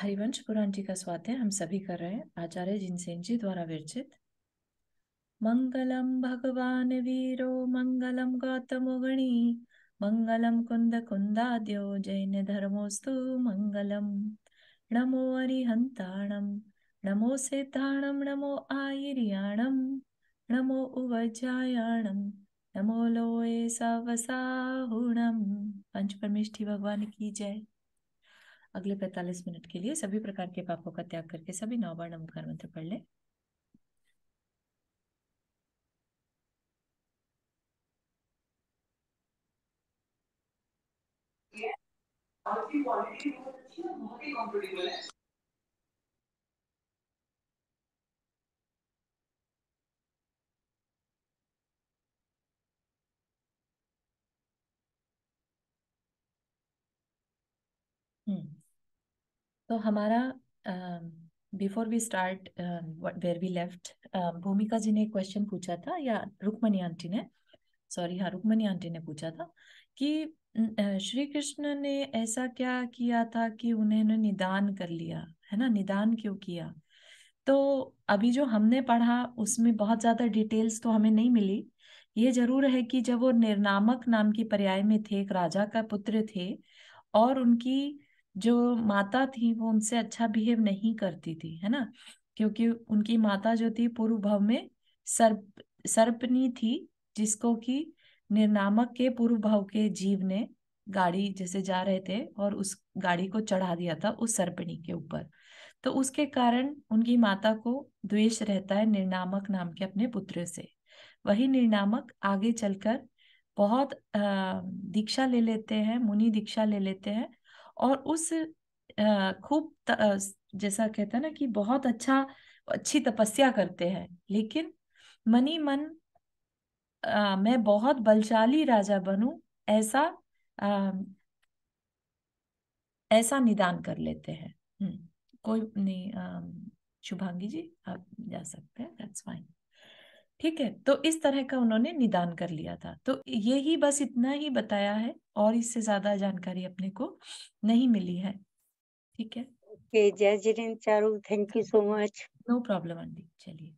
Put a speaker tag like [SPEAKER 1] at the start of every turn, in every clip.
[SPEAKER 1] हरिवंश पुराण जी का स्वाध्याय हम सभी कर रहे हैं आचार्य जिनसेन जी द्वारा विरचित मंगलम भगवान वीरो मंगलम गौतम गणी मंगलम कुंद कुंदाद्यो जैन धर्मोस्तु मंगलम नमो हरिहंताणम नमो सिद्धाणम नमो आयिरियाणम नमो उवजायाणम नमो लोए सवसाहुणम पंच परमेष्ठी भगवान की जय अगले 45 मिनट के लिए सभी प्रकार के पापों का त्याग करके सभी नौ बार नमकार मंत्र पढ़ लें
[SPEAKER 2] आपकी क्वालिटी बहुत अच्छी है बहुत ही कंफर्टेबल है
[SPEAKER 1] तो हमारा before we start where we left Bhumika ji ने एक क्वेश्चन पूछा था या रुकमणी आंटी ने सॉरी हाँ रुकमणी आंटी ने पूछा था कि श्री कृष्ण ने ऐसा क्या किया था कि उन्हें निदान कर लिया है ना निदान क्यों किया तो अभी जो हमने पढ़ा उसमें बहुत ज्यादा डिटेल्स तो हमें नहीं मिली ये जरूर है कि जब वो निर्नामक नाम की पर्याय में थे एक राजा का पुत्र थे और उनकी जो माता थी वो उनसे अच्छा बिहेव नहीं करती थी है ना क्योंकि उनकी माता जो थी पूर्व भव में सर्प सर्पनी थी जिसको कि निर्नामक के पूर्व भाव के जीव ने गाड़ी जैसे जा रहे थे और उस गाड़ी को चढ़ा दिया था उस सर्पणी के ऊपर तो उसके कारण उनकी माता को द्वेष रहता है निर्नामक नाम के अपने पुत्र से वही निर्नामक आगे चलकर बहुत दीक्षा ले लेते हैं मुनि दीक्षा ले लेते हैं और उस खूब जैसा कहते हैं ना कि बहुत अच्छा अच्छी तपस्या करते हैं लेकिन मनी मन आ, मैं बहुत बलशाली राजा बनूं ऐसा आ, ऐसा निदान कर लेते हैं हम्म, कोई नहीं शुभांगी जी आप जा सकते हैं दैट्स फाइन ठीक है तो इस तरह का उन्होंने निदान कर लिया था तो यही बस इतना ही बताया है और इससे ज्यादा जानकारी अपने को नहीं मिली है ठीक है ओके जय Jitendra Charu thank you so much no problem aunty चलिए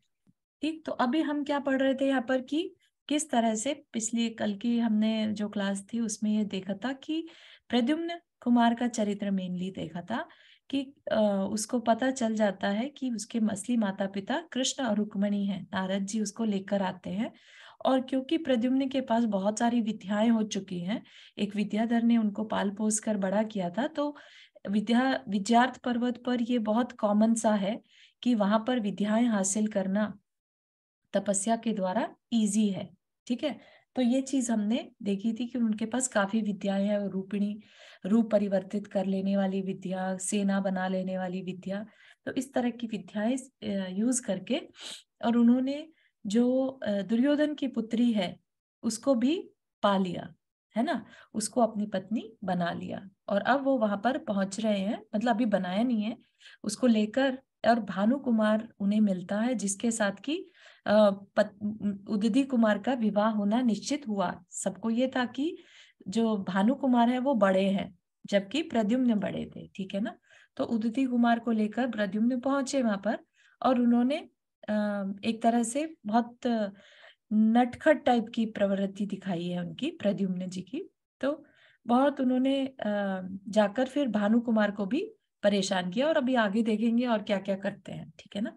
[SPEAKER 1] ठीक तो अभी हम क्या पढ़ रहे थे यहाँ पर कि किस तरह से पिछली कल की हमने जो क्लास थी उसमें ये देखा था कि प्रद्युम्न कुमार का चरित्र मेनली देखा था कि उसको पता चल जाता है कि उसके असली माता पिता कृष्ण और रुक्मणी हैं नारद जी उसको लेकर आते हैं और क्योंकि प्रद्युम्न के पास बहुत सारी विद्याएं हो चुकी हैं एक विद्याधर ने उनको पाल पोस कर बड़ा किया था तो विद्या विद्यार्थ पर्वत पर यह बहुत कॉमन सा है कि वहां पर विद्याएं हासिल करना तपस्या के द्वारा इजी है ठीक है तो ये चीज हमने देखी थी कि उनके पास काफी विद्याएं हैं रूपिणी रूप परिवर्तित कर लेने वाली विद्या सेना बना लेने वाली विद्या तो इस तरह की विद्याएं यूज करके और उन्होंने जो दुर्योधन की पुत्री है उसको भी पा लिया है ना उसको अपनी पत्नी बना लिया और अब वो वहां पर पहुंच रहे हैं मतलब अभी बनाया नहीं है उसको लेकर और भानु कुमार उन्हें मिलता है जिसके साथ की उदिदी कुमार का विवाह होना निश्चित हुआ सबको ये था कि जो भानु कुमार है वो बड़े हैं जबकि प्रद्युम्न बड़े थे ठीक है ना तो उदधि कुमार को लेकर प्रद्युम्न पहुंचे वहां पर और उन्होंने एक तरह से बहुत नटखट टाइप की प्रवृत्ति दिखाई है उनकी प्रद्युम्न जी की तो बहुत उन्होंने जाकर फिर भानु कुमार को भी परेशान किया और अभी आगे देखेंगे और क्या क्या करते हैं ठीक है ना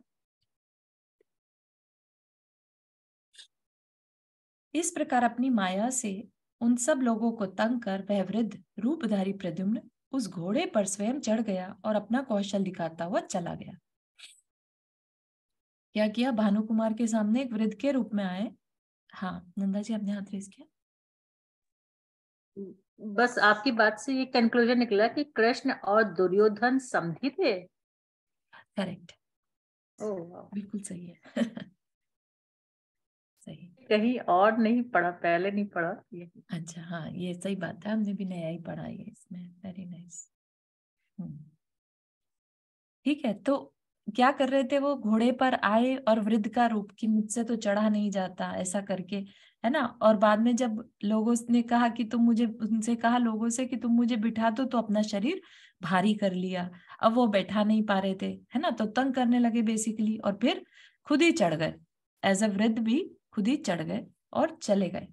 [SPEAKER 1] इस प्रकार अपनी माया से उन सब लोगों को तंग कर वह वृद्ध रूपधारी प्रद्युम्न उस घोड़े पर स्वयं चढ़ गया और अपना कौशल दिखाता हुआ चला गया क्या किया भानु कुमार के सामने एक वृद्ध के रूप में आए हाँ नंदा जी आपने हाथ रेस किया
[SPEAKER 2] बस आपकी बात से ये कंक्लूजन निकला कि कृष्ण और दुर्योधन समझी
[SPEAKER 1] थे करेक्ट oh, बिल्कुल सही है सही कहीं और नहीं पढ़ा पहले नहीं पढ़ा ये अच्छा हाँ ये सही बात है हमने भी नया ही पढ़ा ये इसमें वेरी नाइस हम्म। ठीक है तो क्या कर रहे थे वो घोड़े पर आए और वृद्ध का रूप कि मुझसे तो चढ़ा नहीं जाता ऐसा करके है ना और बाद में जब लोगों ने कहा कि तुम मुझे उनसे कहा लोगों से कि तुम मुझे बिठा दो तो अपना शरीर भारी कर लिया अब वो बैठा नहीं पा रहे थे है ना तो तंग करने लगे बेसिकली और फिर खुद ही चढ़ गए एज अ वृद्ध भी खुद ही चढ़ गए और चले गए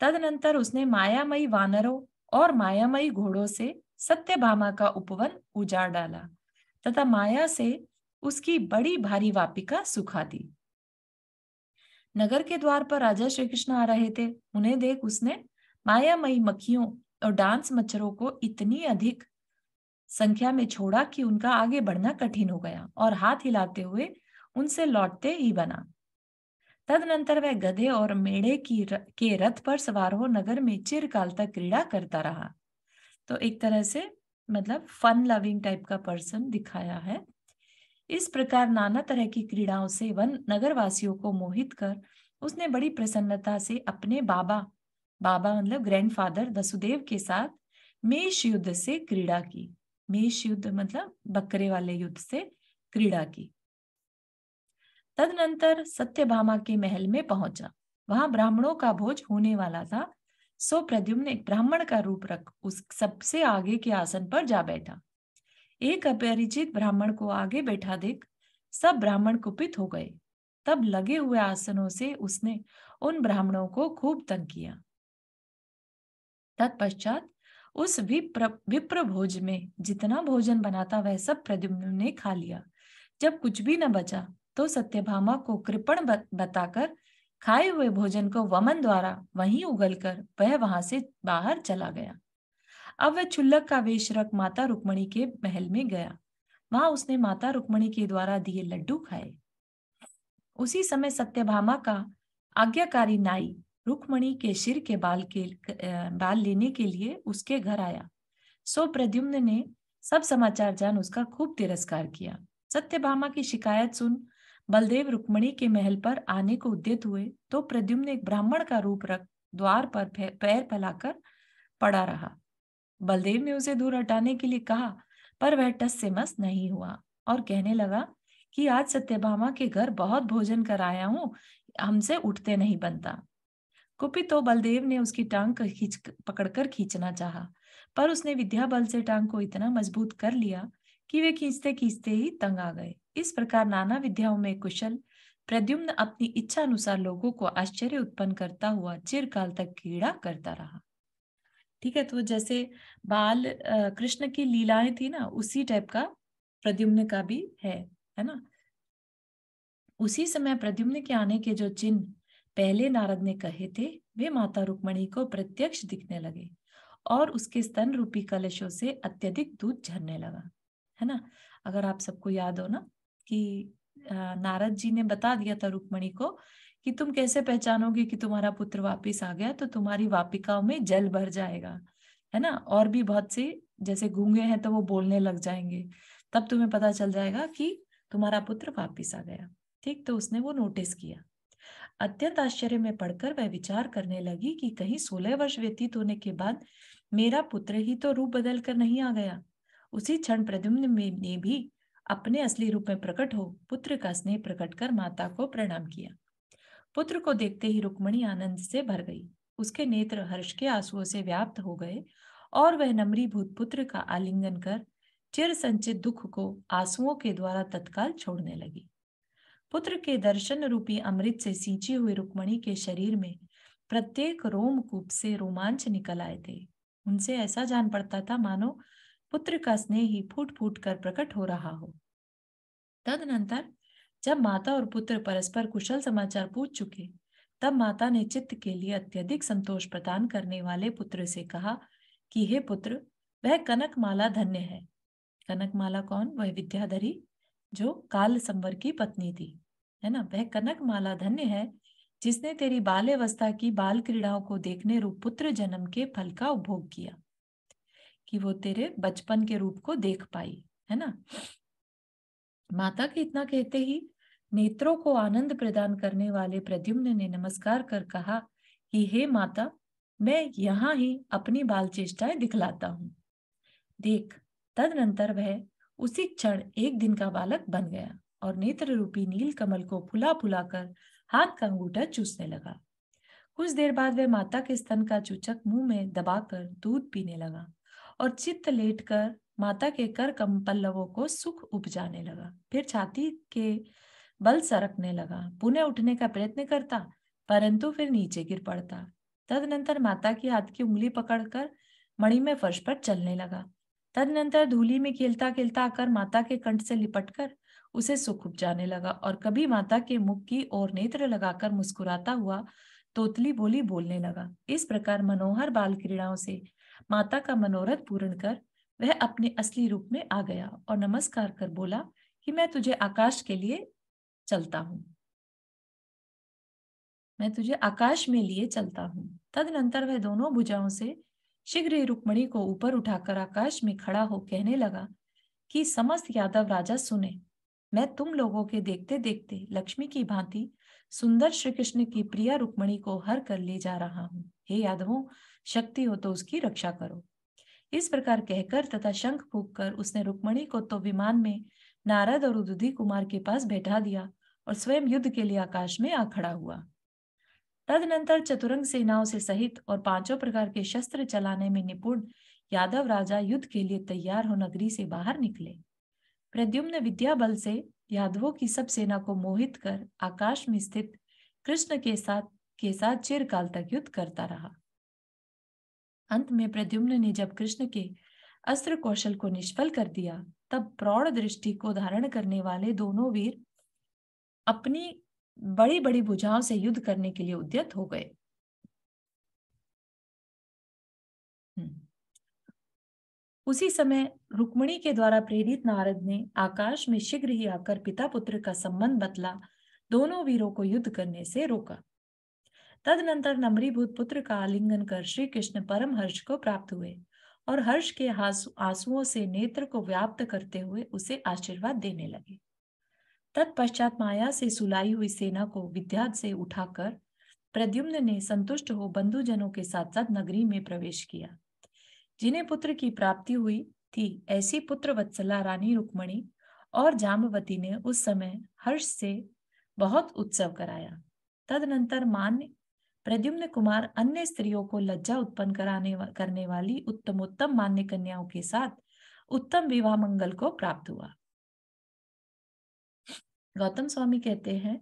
[SPEAKER 1] तदनंतर उसने मायामयी वानरों और मायामयी घोड़ों से सत्यभामा का उपवन उजाड़ डाला तथा माया से उसकी बड़ी भारी वापिका सुखा दी नगर के द्वार पर राजा श्री कृष्ण आ रहे थे उन्हें देख उसने मायामयी मक्खियों और डांस मच्छरों को इतनी अधिक संख्या में छोड़ा कि उनका आगे बढ़ना कठिन हो गया और हाथ हिलाते हुए उनसे लौटते ही बना तदनंतर वह गधे और मेढे की र, के रथ पर सवार हो नगर में चिरकाल तक क्रीड़ा करता रहा तो एक तरह से मतलब फन लविंग टाइप का पर्सन दिखाया है इस प्रकार नाना तरह की क्रीड़ाओं से वन नगर वासियों को मोहित कर उसने बड़ी प्रसन्नता से अपने बाबा बाबा मतलब ग्रैंडफादर दसुदेव के साथ मेष युद्ध से क्रीड़ा की मेष युद्ध मतलब बकरे वाले युद्ध से क्रीड़ा की तदनंतर सत्यभामा के महल में पहुंचा वहां ब्राह्मणों का भोज होने वाला था सो प्रद्युम्न एक ब्राह्मण का रूप रख उस सबसे आगे के आसन पर जा बैठा एक अपरिचित ब्राह्मण को आगे बैठा देख सब ब्राह्मण कुपित हो गए तब लगे हुए आसनों से उसने उन ब्राह्मणों को खूब तंग किया तत्पश्चात उस विप्र विप्र भोज में जितना भोजन बना था वह सब प्रद्युम्न ने खा लिया जब कुछ भी न बचा तो सत्यभामा को कृपण बताकर बत खाए हुए भोजन को वमन द्वारा वहीं उगलकर वह वहां से बाहर चला गया अब वह चुल्लक का वेश रख माता रुक्मणी के महल में गया वहां उसने माता रुक्मणी के द्वारा दिए लड्डू खाए उसी समय सत्यभामा का आज्ञाकारी नाई रुक्मणी के सिर के बाल के बाल लेने के लिए उसके घर आया सो प्रद्युम्न ने सब समाचार जान उसका खूब तिरस्कार किया सत्यभामा की शिकायत सुन बलदेव रुक्मणी के महल पर आने को उद्यत हुए तो प्रद्युम्न एक ब्राह्मण का रूप रख द्वार पर पैर फैलाकर पड़ा रहा बलदेव ने उसे दूर हटाने के लिए कहा पर वह टस से मस नहीं हुआ और कहने लगा कि आज सत्यभामा के घर बहुत भोजन कर आया हूँ हमसे उठते नहीं बनता कुपित तो बलदेव ने उसकी टांग खींच पकड़कर खींचना चाहा पर उसने विद्या बल से टांग को इतना मजबूत कर लिया कि वे खींचते खींचते ही तंग आ गए इस प्रकार नाना विद्याओं में कुशल प्रद्युम्न अपनी इच्छा अनुसार लोगों को आश्चर्य उत्पन्न करता हुआ चिरकाल तक क्रीड़ा करता रहा ठीक है तो जैसे बाल कृष्ण की लीलाएं थी ना उसी टाइप का प्रद्युम्न का भी है है ना उसी समय प्रद्युम्न के आने के जो चिन्ह पहले नारद ने कहे थे वे माता रुक्मणी को प्रत्यक्ष दिखने लगे और उसके स्तन रूपी कलशों से अत्यधिक दूध झरने लगा है ना अगर आप सबको याद हो ना कि नारद जी ने बता दिया था रुक्मणी को कि तुम कैसे पहचानोगे कि तुम्हारा पुत्र वापिस आ गया तो तुम्हारी वापिकाओं में जल भर जाएगा है ना और भी बहुत से जैसे घूंगे हैं तो वो बोलने लग जाएंगे तब तुम्हें पता चल जाएगा कि तुम्हारा पुत्र वापिस आ गया ठीक तो उसने वो नोटिस किया अत्यंत आश्चर्य में पढ़कर वह विचार करने लगी कि कहीं सोलह वर्ष व्यतीत होने के बाद मेरा पुत्र ही तो रूप बदल कर नहीं आ गया उसी क्षण प्रद्युम्न ने भी अपने असली रूप में प्रकट हो पुत्र का स्नेह प्रकट कर माता को प्रणाम किया पुत्र को देखते ही रुक्मणी आनंद से भर गई उसके नेत्र हर्ष के आंसुओं से व्याप्त हो गए और वह नमरी भूत पुत्र का आलिंगन कर चिर संचित दुख को आंसुओं के द्वारा तत्काल छोड़ने लगी पुत्र के दर्शन रूपी अमृत से सींची हुई रुक्मणी के शरीर में प्रत्येक रोमकूप से रोमांच निकल आए थे उनसे ऐसा जान पड़ता था मानो पुत्र का स्नेह ही फूट फूट कर प्रकट हो रहा हो तदनंतर जब माता और पुत्र परस्पर कुशल समाचार पूछ चुके तब माता ने चित्त के लिए अत्यधिक संतोष प्रदान करने वाले पुत्र से कहा कि हे पुत्र वह कनकमाला धन्य है कनकमाला कौन वह विद्याधरी जो काल संवर की पत्नी थी है ना वह कनकमाला धन्य है जिसने तेरी बाल्यवस्था की बाल क्रीड़ाओं को देखने रूप पुत्र जन्म के फल का उपभोग किया कि वो तेरे बचपन के रूप को देख पाई है ना माता के इतना कहते ही नेत्रों को आनंद प्रदान करने वाले प्रद्युम्न ने नमस्कार कर कहा कि हे माता मैं यहाँ ही अपनी बाल चेष्टाएं दिखलाता हूँ देख तदनंतर वह उसी क्षण एक दिन का बालक बन गया और नेत्र रूपी नील कमल को फुला फुला कर हाथ का अंगूठा चूसने लगा कुछ देर बाद वह माता के स्तन का चूचक मुंह में दबाकर दूध पीने लगा और चित्त लेटकर माता के कर कम पल्लवों को सुख उपजाने लगा फिर छाती के बल सरकने लगा पुनः उठने का प्रयत्न करता परंतु फिर नीचे गिर पड़ता तदनंतर माता की हाथ की उंगली पकड़कर मणि में फर्श पर चलने लगा तदनंतर धूली में खेलता खेलता आकर माता के कंठ से लिपटकर उसे सुख उपजाने लगा और कभी माता के मुख की ओर नेत्र लगाकर मुस्कुराता हुआ तोतली बोली बोलने लगा इस प्रकार मनोहर बाल क्रीड़ाओं से माता का मनोरथ पूर्ण कर वह अपने असली रूप में आ गया और नमस्कार कर बोला कि मैं तुझे आकाश के लिए चलता हूँ मैं तुझे आकाश में लिए चलता हूँ तदनंतर वह दोनों भुजाओं से शीघ्र ही रुक्मणी को ऊपर उठाकर आकाश में खड़ा हो कहने लगा कि समस्त यादव राजा सुने मैं तुम लोगों के देखते देखते लक्ष्मी की भांति सुंदर श्री कृष्ण की प्रिया रुक्मणी को हर कर ले जा रहा हूँ हे यादवों शक्ति हो तो उसकी रक्षा करो इस प्रकार कहकर तथा शंख फूक कर उसने रुक्मणी को तो विमान में नारद और उदुधि कुमार के पास बैठा दिया और स्वयं युद्ध के लिए आकाश में आ खड़ा हुआ तदनंतर चतुरंग सेनाओं से सहित और पांचों प्रकार के शस्त्र चलाने में निपुण यादव राजा युद्ध के लिए तैयार हो नगरी से बाहर निकले प्रद्युम्न विद्या बल से यादवों की सब सेना को मोहित कर आकाश में स्थित कृष्ण के साथ के साथ चिरकाल तक युद्ध करता रहा अंत में प्रद्युम्न ने जब कृष्ण के अस्त्र कौशल को निष्फल कर दिया तब प्रौढ़ दृष्टि को धारण करने वाले दोनों वीर अपनी बड़ी बड़ी भुजाओं से युद्ध करने के लिए उद्यत हो गए हम्म। उसी समय रुक्मणी के द्वारा प्रेरित नारद ने आकाश में शीघ्र ही आकर पिता पुत्र का संबंध बतला दोनों वीरों को युद्ध करने से रोका तदनंतर नमरी भूत पुत्र का आलिंगन कर श्री कृष्ण परम हर्ष को प्राप्त हुए और हर्ष के आंसुओं से नेत्र को व्याप्त करते हुए उसे आशीर्वाद देने लगे तत्पश्चात माया से सुलाई हुई सेना को विद्या से उठाकर प्रद्युम्न ने संतुष्ट हो बंधुजनों के साथ साथ नगरी में प्रवेश किया जिन्हें पुत्र की प्राप्ति हुई थी ऐसी पुत्र वत्सला रानी रुक्मणी और जामवती ने उस समय हर्ष से बहुत उत्सव कराया तदनंतर मान्य प्रद्युम्न कुमार अन्य स्त्रियों को लज्जा उत्पन्न कराने करने वाली उत्तम उत्तम मान्य कन्याओं के साथ उत्तम विवाह मंगल को प्राप्त हुआ गौतम स्वामी कहते हैं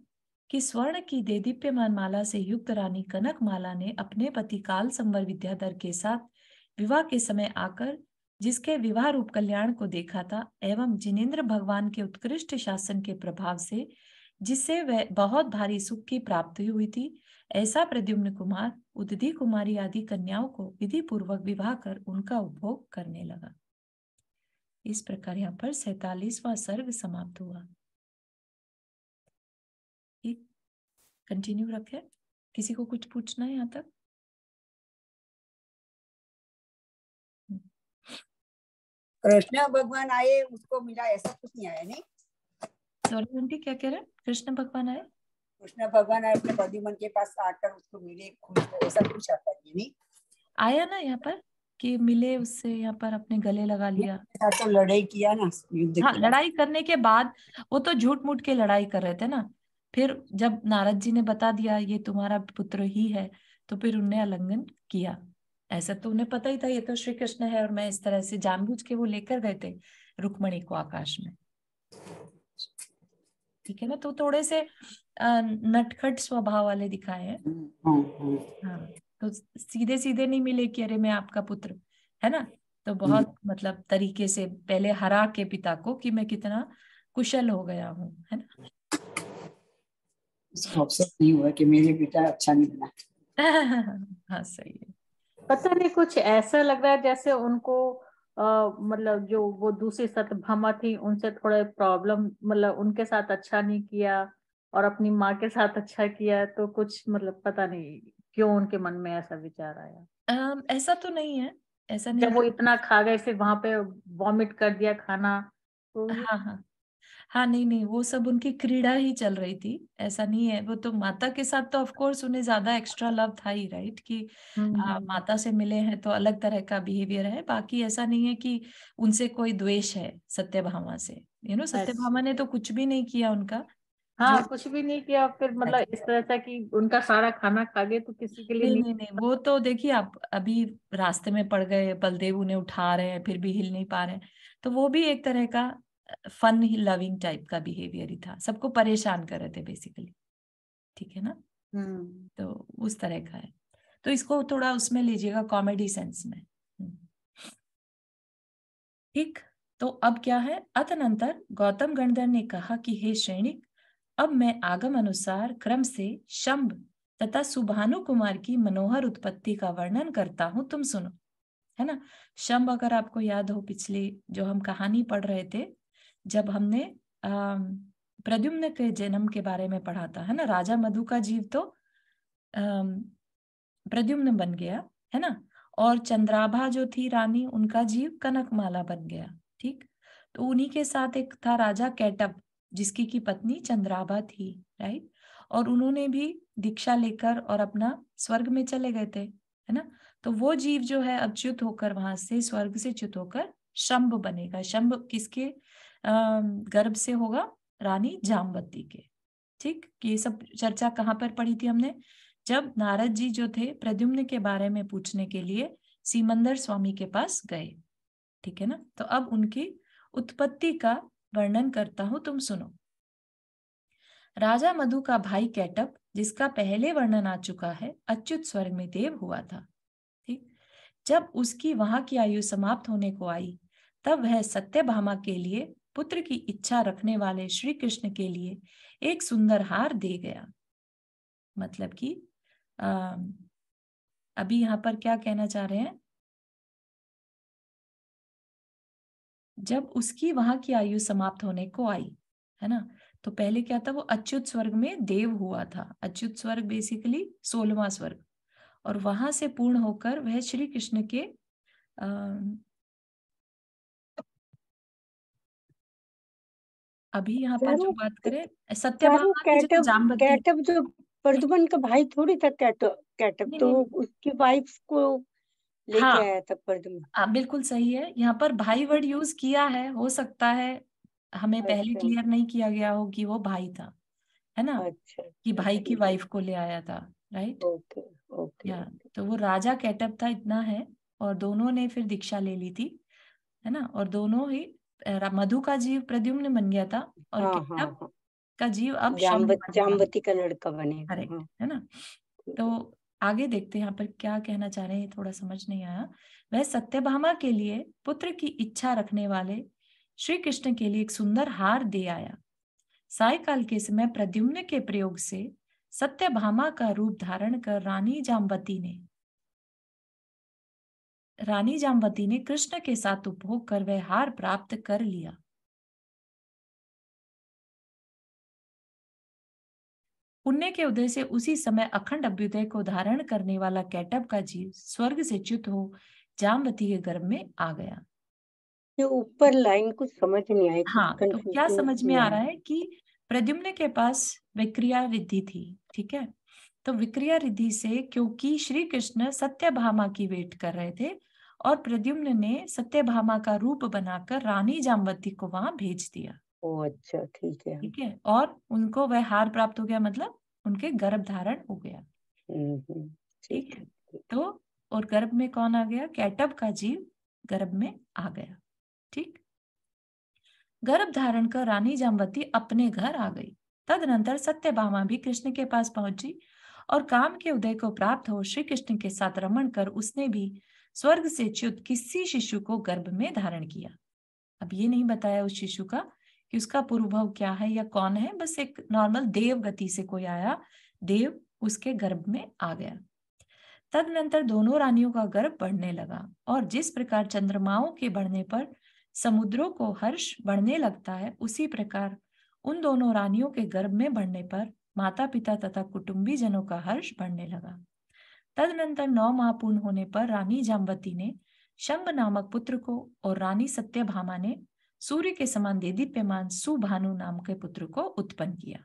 [SPEAKER 1] कि स्वर्ण की दे देदीप्यमान माला से युक्त रानी कनक माला ने अपने पति काल संवर विद्याधर के साथ विवाह के समय आकर जिसके विवाह रूप कल्याण को देखा था एवं जिनेन्द्र भगवान के उत्कृष्ट शासन के प्रभाव से जिससे वह बहुत भारी सुख की प्राप्ति हुई थी ऐसा प्रद्युम्न कुमार उदधि कुमारी आदि कन्याओं को विधि पूर्वक विवाह कर उनका उपभोग करने लगा इस प्रकार यहाँ पर सैतालीसवा सर्ग समाप्त हुआ
[SPEAKER 2] कंटिन्यू रखे किसी को कुछ पूछना है यहाँ तक कृष्ण भगवान आए उसको मिला ऐसा कुछ नहीं आया नहीं सॉरी आंटी क्या कह रहे हैं कृष्ण भगवान आए कृष्ण भगवान आए अपने के पास आकर उसको मिले ऐसा कुछ आता
[SPEAKER 1] है नहीं आया ना यहाँ पर कि मिले उससे यहाँ पर अपने गले लगा लिया तो लड़ाई किया ना
[SPEAKER 2] युद्ध हाँ लड़ाई
[SPEAKER 1] करने के बाद वो तो झूठ मूठ के लड़ाई कर रहे थे ना फिर जब नारद जी ने बता दिया ये तुम्हारा पुत्र ही है तो फिर उनने अलंगन किया ऐसा तो उन्हें पता ही था ये तो श्री कृष्ण है और मैं इस तरह से जानबूझ के वो लेकर गए थे रुक्मणी को आकाश में ठीक है ना तो थोड़े से नटखट स्वभाव वाले दिखाए हैं हम्म, हम्म, हम्म। हाँ तो सीधे सीधे नहीं मिले कि अरे मैं आपका पुत्र है ना तो बहुत मतलब तरीके से पहले हरा के पिता को कि मैं कितना कुशल हो गया हूँ है ना
[SPEAKER 2] नहीं हुआ कि मेरे पिता अच्छा नहीं बना
[SPEAKER 1] हाँ सही है पता नहीं कुछ ऐसा लग रहा है जैसे उनको मतलब जो वो दूसरी सतभामा थी उनसे थोड़े प्रॉब्लम मतलब उनके साथ अच्छा नहीं किया और अपनी माँ के साथ अच्छा किया तो कुछ मतलब पता नहीं क्यों उनके मन में ऐसा विचार आया ऐसा तो नहीं है ऐसा नहीं जब वो इतना खा गए फिर वहां पे वॉमिट कर दिया खाना तो हाँ हाँ हाँ नहीं नहीं वो सब उनकी क्रीड़ा ही चल रही थी ऐसा नहीं है वो तो माता के साथ तो ऑफकोर्स उन्हें ज्यादा एक्स्ट्रा लव था ही राइट कि आ, हम्म। माता से मिले हैं तो अलग तरह का बिहेवियर है बाकी ऐसा नहीं है कि उनसे कोई द्वेष है सत्य सत्यभामा से यू नो सत्य सत्यभामा ने तो कुछ भी नहीं किया उनका हाँ कुछ भी नहीं किया फिर मतलब इस तरह से कि उनका सारा खाना खा गए तो किसी के लिए नहीं नहीं, नहीं, नहीं वो तो देखिए आप अभी रास्ते में पड़ गए बलदेव उन्हें उठा रहे हैं फिर भी हिल नहीं पा रहे हैं तो वो भी एक तरह का फन ही लविंग टाइप का बिहेवियर ही था सबको परेशान कर रहे थे बेसिकली ठीक है ना हम्म। तो उस तरह का है तो इसको थोड़ा उसमें लीजिएगा कॉमेडी सेंस में हम्म। ठीक तो अब क्या है अतनंतर गौतम गणधर ने कहा कि हे श्रेणिक अब मैं आगम अनुसार क्रम से शंभ तथा सुभानु कुमार की मनोहर उत्पत्ति का वर्णन करता हूं तुम सुनो है ना शंभ अगर आपको याद हो पिछली जो हम कहानी पढ़ रहे थे जब हमने प्रद्युम्न के जन्म के बारे में पढ़ा था है ना राजा मधु का जीव तो प्रद्युम्न बन गया है ना और चंद्राभा जो थी रानी उनका जीव कनकमाला बन गया ठीक तो उन्हीं के साथ एक था राजा कैटअप जिसकी की पत्नी चंद्राभा थी राइट और उन्होंने भी दीक्षा लेकर और अपना स्वर्ग में चले गए थे है ना तो वो जीव जो है अच्युत होकर वहां से स्वर्ग से च्युत होकर शंभ बनेगा शंभ किसके गर्भ से होगा रानी जामवती के ठीक ये सब चर्चा कहाँ पर पढ़ी थी हमने जब नारद जी जो थे प्रद्युम्न के बारे में पूछने के लिए सीमंदर स्वामी के पास गए ठीक है ना तो अब उनकी उत्पत्ति का वर्णन करता हूं तुम सुनो राजा मधु का भाई कैटअप जिसका पहले वर्णन आ चुका है अच्युत स्वर्ग में देव हुआ था ठीक जब उसकी वहां की आयु समाप्त होने को आई तब वह सत्यभामा के लिए पुत्र की इच्छा रखने वाले श्री कृष्ण के लिए एक सुंदर हार दे गया मतलब कि अभी यहाँ पर क्या कहना चाह रहे हैं जब उसकी वहां की आयु समाप्त होने को आई है ना तो पहले क्या था वो अच्युत स्वर्ग में देव हुआ था अच्युत स्वर्ग बेसिकली सोलवा स्वर्ग और वहां से पूर्ण होकर वह श्री कृष्ण के
[SPEAKER 2] अभी यहाँ पर जो बात करें सत्यभामा तो जो
[SPEAKER 1] प्रद्युमन का भाई थोड़ी था कैटअप तो उसकी वाइफ को लेके हाँ, आया था बिल्कुल सही है यहाँ पर भाई वर्ड यूज किया है हो सकता है हमें अच्छा। पहले क्लियर नहीं किया गया हो कि वो भाई था है ना अच्छा, कि अच्छा, भाई की वाइफ को ले आया था राइट ओके ओके या तो वो राजा कैटअप था इतना है और दोनों ने फिर दीक्षा ले ली थी है ना और दोनों ही मधु का जीव प्रद्युम्न बन गया था
[SPEAKER 2] और हाँ, हाँ, हाँ.
[SPEAKER 1] का जीव अब जामवती
[SPEAKER 2] का लड़का बने अरे हाँ।
[SPEAKER 1] है ना तो आगे देखते हैं यहाँ पर क्या कहना चाह रहे हैं थोड़ा समझ नहीं आया वह सत्यभामा के लिए पुत्र की इच्छा रखने वाले श्री कृष्ण के लिए एक सुंदर हार दे आया सायकाल के समय प्रद्युम्न के प्रयोग से सत्यभामा का रूप धारण कर रानी जाम्बती ने रानी जामवती ने कृष्ण के साथ उपभोग कर वह हार प्राप्त कर लिया पुण्य के उदय से उसी समय अखंड अभ्युदय को धारण करने वाला कैटअप का जीव स्वर्ग से च्युत हो जामवती के गर्भ में आ गया
[SPEAKER 2] ऊपर लाइन कुछ समझ नहीं आई
[SPEAKER 1] हाँ तो क्या समझ में आ रहा है कि प्रद्युम्न के पास विक्रिया रिद्धि थी ठीक है तो विक्रिया रिद्धि से क्योंकि श्री कृष्ण सत्य भामा की वेट कर रहे थे और प्रद्युम्न ने सत्यभामा का रूप बनाकर रानी जामवती को वहां भेज दिया
[SPEAKER 2] ओ अच्छा ठीक है ठीक
[SPEAKER 1] है और उनको वह हार प्राप्त हो गया मतलब उनके गर्भ धारण हो गया
[SPEAKER 2] हम्म, हम्म,
[SPEAKER 1] ठीक है तो और गर्भ में कौन आ गया कैटब का जीव गर्भ में आ गया ठीक गर्भ धारण कर रानी जामवती अपने घर आ गई तदनंतर सत्यभामा भी कृष्ण के पास पहुंची और काम के उदय को प्राप्त हो श्री कृष्ण के साथ रमण कर उसने भी स्वर्ग से च्युत किसी शिशु को गर्भ में धारण किया अब ये नहीं बताया उस शिशु का कि उसका पूर्वभव क्या है या कौन है बस एक नॉर्मल देव गति से कोई आया देव उसके गर्भ में आ गया तदनंतर दोनों रानियों का गर्भ बढ़ने लगा और जिस प्रकार चंद्रमाओं के बढ़ने पर समुद्रों को हर्ष बढ़ने लगता है उसी प्रकार उन दोनों रानियों के गर्भ में बढ़ने पर माता पिता तथा कुटुंबी जनों का हर्ष बढ़ने लगा तदनंतर नौ माह पूर्ण होने पर रानी जामवती ने शंब नामक पुत्र को और रानी सत्यभामा ने सूर्य के समान देदीप्यमान सुभानु नाम के पुत्र को उत्पन्न किया